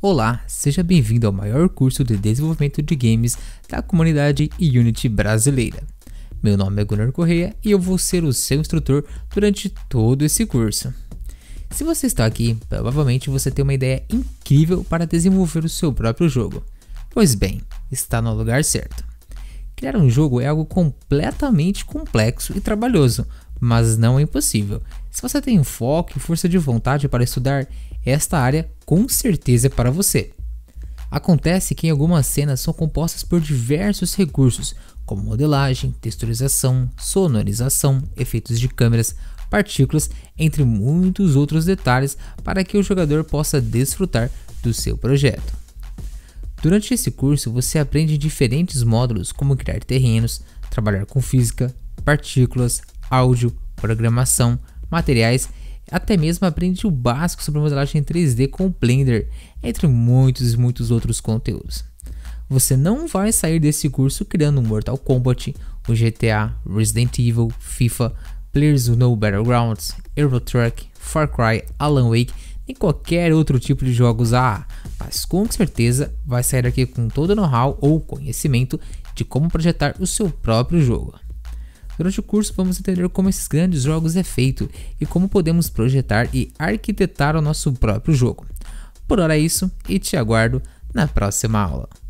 Olá, seja bem-vindo ao maior curso de desenvolvimento de games da comunidade Unity brasileira. Meu nome é Gunnar Correia e eu vou ser o seu instrutor durante todo esse curso. Se você está aqui, provavelmente você tem uma ideia incrível para desenvolver o seu próprio jogo. Pois bem, está no lugar certo. Criar um jogo é algo completamente complexo e trabalhoso, mas não é impossível. Se você tem foco e força de vontade para estudar, esta área com certeza é para você. Acontece que algumas cenas são compostas por diversos recursos, como modelagem, texturização, sonorização, efeitos de câmeras, partículas, entre muitos outros detalhes para que o jogador possa desfrutar do seu projeto. Durante esse curso, você aprende diferentes módulos como criar terrenos, trabalhar com física, partículas, áudio, programação, materiais até mesmo aprende o básico sobre modelagem 3D com o Blender, entre muitos e muitos outros conteúdos. Você não vai sair desse curso criando um Mortal Kombat, o GTA, Resident Evil, FIFA, Players Unknown Battlegrounds, Euro Truck, Far Cry, Alan Wake e qualquer outro tipo de jogos AA, ah, mas com certeza vai sair aqui com todo o know-how ou conhecimento de como projetar o seu próprio jogo. Durante o curso, vamos entender como esses grandes jogos é feito e como podemos projetar e arquitetar o nosso próprio jogo. Por hora é isso e te aguardo na próxima aula.